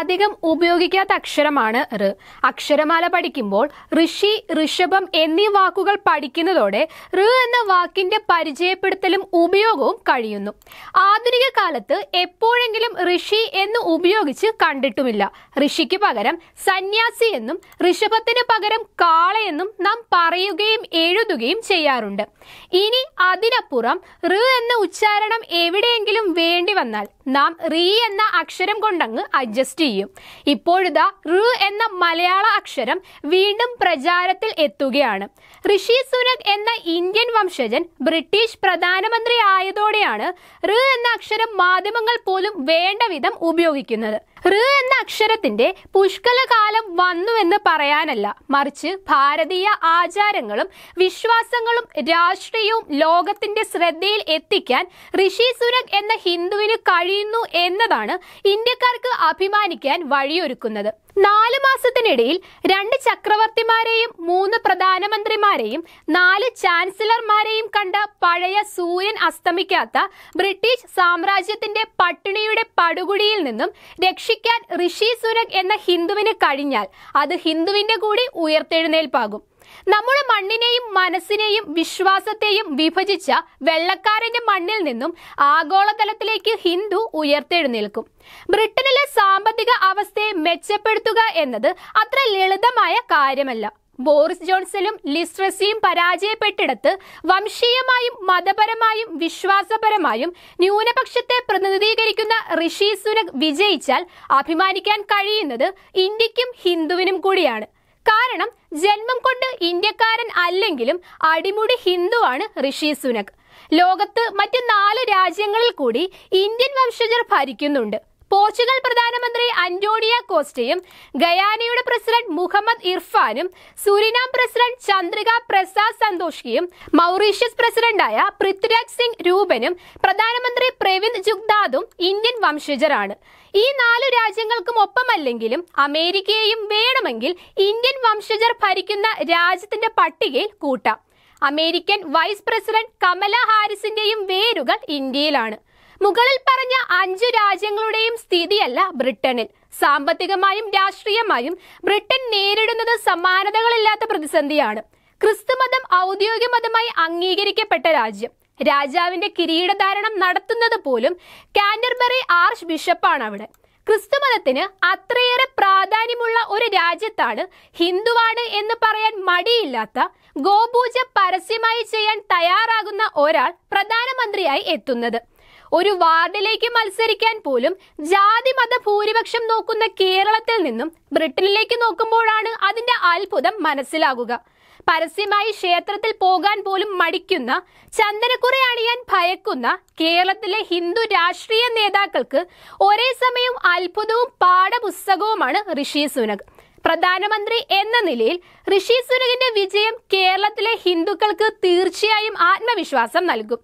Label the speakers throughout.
Speaker 1: അധികം ഉപയോഗിക്കാത്ത അക്ഷരമാണ് ഋ അക്ഷരമാല പഠിക്കുമ്പോൾ ഋഷി ഋഷഭം എന്നീ വാക്കുകൾ പഠിക്കുന്നതോടെ ഋ എന്ന വാക്കിന്റെ പരിചയപ്പെടുത്തലും ഉപയോഗവും കഴിയുന്നു ആധുനിക കാലത്ത് എപ്പോഴെങ്കിലും ഋഷി എന്ന് ഉപയോഗിച്ച് കണ്ടിട്ടുമില്ല ഋഷിക്ക് പകരം സന്യാസി എന്നും ഋഷഭത്തിന് പകരം കാളയെന്നും നാം പറയുകയും എഴുതുകയും ചെയ്യാറുണ്ട് ഇനി അതിനപ്പുറം ഋ എന്ന ഉച്ചാരണം എവിടെയെങ്കിലും വേണ്ടി വന്നാൽ നാം റീ എന്ന അക്ഷരം കൊണ്ടങ്ങ് അഡ്ജസ്റ്റ് ചെയ്യും ചെയ്യും ഇപ്പോഴിതാ ഋ എന്ന മലയാള അക്ഷരം വീണ്ടും പ്രചാരത്തിൽ എത്തുകയാണ് ഋഷി സുനക് എന്ന ഇന്ത്യൻ വംശജൻ ബ്രിട്ടീഷ് പ്രധാനമന്ത്രി ആയതോടെയാണ് ഋ എന്ന അക്ഷരം മാധ്യമങ്ങൾ പോലും വേണ്ട വിധം ഉപയോഗിക്കുന്നത് റ് എന്ന അക്ഷരത്തിന്റെ പുഷ്കലകാലം വന്നു എന്ന് പറയാനല്ല മറിച്ച് ഭാരതീയ ആചാരങ്ങളും വിശ്വാസങ്ങളും രാഷ്ട്രീയവും ലോകത്തിന്റെ ശ്രദ്ധയിൽ എത്തിക്കാൻ ഋഷി സുരഗ് എന്ന ഹിന്ദുവിന് കഴിയുന്നു എന്നതാണ് ഇന്ത്യക്കാർക്ക് അഭിമാനിക്കാൻ വഴിയൊരുക്കുന്നത് നാല് മാസത്തിനിടയിൽ രണ്ട് ചക്രവർത്തിമാരെയും മൂന്ന് പ്രധാനമന്ത്രിമാരെയും നാല് ചാൻസലർമാരെയും കണ്ട പഴയ സൂര്യൻ അസ്തമിക്കാത്ത ബ്രിട്ടീഷ് സാമ്രാജ്യത്തിന്റെ പട്ടിണിയുടെ പടുകുടിയിൽ നിന്നും രക്ഷിക്കാൻ ഋഷി സുനക് എന്ന ഹിന്ദുവിന് കഴിഞ്ഞാൽ അത് ഹിന്ദുവിന്റെ കൂടി ഉയർത്തെഴുന്നേൽപ്പാകും നമ്മുടെ മണ്ണിനെയും മനസ്സിനെയും വിശ്വാസത്തെയും വിഭജിച്ച വെള്ളക്കാരന്റെ മണ്ണിൽ നിന്നും ആഗോളതലത്തിലേക്ക് ഹിന്ദു ഉയർത്തെഴുന്നേൽക്കും ബ്രിട്ടനിലെ സാമ്പത്തിക അവസ്ഥയെ മെച്ചപ്പെടുത്തുക എന്നത് അത്ര ലളിതമായ കാര്യമല്ല ബോറിസ് ജോൺസനും ലിസ്ട്രസിയും പരാജയപ്പെട്ടിടത്ത് വംശീയമായും മതപരമായും വിശ്വാസപരമായും ന്യൂനപക്ഷത്തെ പ്രതിനിധീകരിക്കുന്ന ഋഷി സുനക് വിജയിച്ചാൽ അഭിമാനിക്കാൻ കഴിയുന്നത് ഇന്ത്യക്കും ഹിന്ദുവിനും കൂടിയാണ് കാരണം ജന്മം കൊണ്ട് ഇന്ത്യക്കാരൻ അല്ലെങ്കിലും അടിമുടി ഹിന്ദുവാണ് ഋഷി സുനക് ലോകത്ത് മറ്റ് നാല് രാജ്യങ്ങളിൽ കൂടി ഇന്ത്യൻ വംശജർ ഭരിക്കുന്നുണ്ട് പോർച്ചുഗൽ പ്രധാനമന്ത്രി അന്റോണിയ കോസ്റ്റയും ഗയാനയുടെ പ്രസിഡന്റ് മുഹമ്മദ് ഇർഫാനും സുരിനാം പ്രസിഡന്റ് ചന്ദ്രിക പ്രസാദ് സന്തോഷിയും മൗറീഷ്യസ് പ്രസിഡന്റായ പൃഥ്വിരാജ് സിംഗ് രൂപനും പ്രധാനമന്ത്രി പ്രവിന്ദ് ജുഗ്ദാദും ഇന്ത്യൻ വംശജരാണ് ഈ നാല് രാജ്യങ്ങൾക്കും ഒപ്പമല്ലെങ്കിലും അമേരിക്കയെയും വേണമെങ്കിൽ ഇന്ത്യൻ വംശജർ ഭരിക്കുന്ന രാജ്യത്തിന്റെ പട്ടികയിൽ കൂട്ടാം അമേരിക്കൻ വൈസ് പ്രസിഡന്റ് കമല ഹാരിസിന്റെയും വേരുകൾ ഇന്ത്യയിലാണ് മുകളിൽ പറഞ്ഞ അഞ്ചു രാജ്യങ്ങളുടെയും സ്ഥിതിയല്ല ബ്രിട്ടനിൽ സാമ്പത്തികമായും രാഷ്ട്രീയമായും ബ്രിട്ടൻ നേരിടുന്നത് സമാനതകളില്ലാത്ത പ്രതിസന്ധിയാണ് ക്രിസ്തുമതം ഔദ്യോഗിക മതമായി അംഗീകരിക്കപ്പെട്ട രാജ്യം രാജാവിന്റെ കിരീടധാരണം നടത്തുന്നത് പോലും കാൻഡർബറി ആർച്ച് ബിഷപ്പാണ് അവിടെ ക്രിസ്തുമതത്തിന് അത്രയേറെ പ്രാധാന്യമുള്ള ഒരു രാജ്യത്താണ് ഹിന്ദുവാണ് എന്ന് പറയാൻ മടിയില്ലാത്ത ഗോപൂജ പരസ്യമായി ചെയ്യാൻ തയ്യാറാകുന്ന ഒരാൾ പ്രധാനമന്ത്രിയായി എത്തുന്നത് ഒരു വാർഡിലേക്ക് മത്സരിക്കാൻ പോലും ജാതി മത ഭൂരിപക്ഷം നോക്കുന്ന കേരളത്തിൽ നിന്നും ബ്രിട്ടനിലേക്ക് നോക്കുമ്പോഴാണ് അതിന്റെ അത്ഭുതം മനസ്സിലാകുക പരസ്യമായി ക്ഷേത്രത്തിൽ പോകാൻ പോലും മടിക്കുന്ന ചന്ദനക്കുറി അണിയാൻ ഭയക്കുന്ന കേരളത്തിലെ ഹിന്ദു രാഷ്ട്രീയ നേതാക്കൾക്ക് ഒരേ സമയം അത്ഭുതവും പാഠപുസ്തകവുമാണ് ഋഷി സുനക് പ്രധാനമന്ത്രി എന്ന നിലയിൽ ഋഷി സുനകിന്റെ വിജയം കേരളത്തിലെ ഹിന്ദുക്കൾക്ക് തീർച്ചയായും ആത്മവിശ്വാസം നൽകും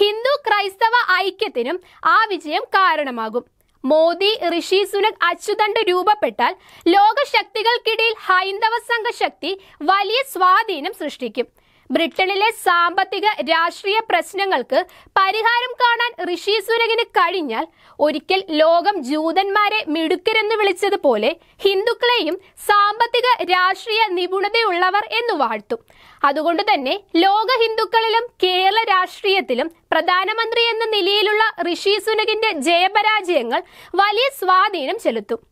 Speaker 1: ഹിന്ദു ക്രൈസ്തവ ഐക്യത്തിനും ആ വിജയം കാരണമാകും മോദി ഋഷി സുനക് അച്യുതണ്ട് രൂപപ്പെട്ടാൽ ലോകശക്തികൾക്കിടയിൽ ഹൈന്ദവ സംഘശക്തി വലിയ സ്വാധീനം സൃഷ്ടിക്കും ബ്രിട്ടനിലെ സാമ്പത്തിക രാഷ്ട്രീയ പ്രശ്നങ്ങൾക്ക് പരിഹാരം കാണാൻ ഋഷി സുരകിന് കഴിഞ്ഞാൽ ഒരിക്കൽ ലോകം ജൂതന്മാരെ മിടുക്കരെന്ന് വിളിച്ചതുപോലെ ഹിന്ദുക്കളെയും സാമ്പത്തിക രാഷ്ട്രീയ നിപുണതയുള്ളവർ എന്ന് വാഴ്ത്തും അതുകൊണ്ട് തന്നെ ലോക ഹിന്ദുക്കളിലും കേരള രാഷ്ട്രീയത്തിലും പ്രധാനമന്ത്രി എന്ന നിലയിലുള്ള ഋഷി സുനകിന്റെ ജയപരാജയങ്ങൾ വലിയ സ്വാധീനം ചെലുത്തും